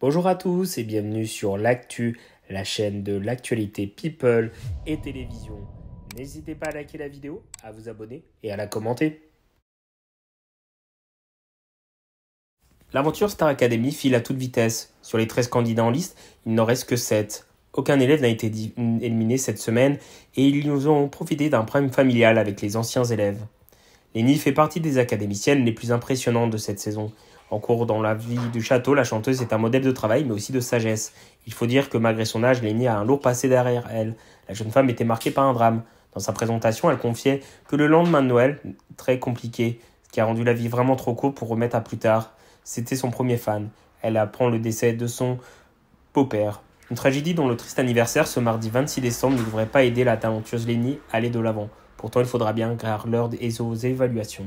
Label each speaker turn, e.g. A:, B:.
A: Bonjour à tous et bienvenue sur l'actu, la chaîne de l'actualité people et télévision. N'hésitez pas à liker la vidéo, à vous abonner et à la commenter. L'aventure Star Academy file à toute vitesse. Sur les 13 candidats en liste, il n'en reste que 7. Aucun élève n'a été éliminé cette semaine et ils nous ont profité d'un prime familial avec les anciens élèves. Lenny fait partie des académiciennes les plus impressionnantes de cette saison. En cours dans la vie du château, la chanteuse est un modèle de travail mais aussi de sagesse. Il faut dire que malgré son âge, Lénie a un lourd passé derrière elle. La jeune femme était marquée par un drame. Dans sa présentation, elle confiait que le lendemain de Noël, très compliqué, ce qui a rendu la vie vraiment trop courte pour remettre à plus tard, c'était son premier fan. Elle apprend le décès de son beau-père. Une tragédie dont le triste anniversaire ce mardi 26 décembre ne devrait pas aider la talentueuse Lenny à aller de l'avant. Pourtant, il faudra bien garder l'heure et aux évaluations.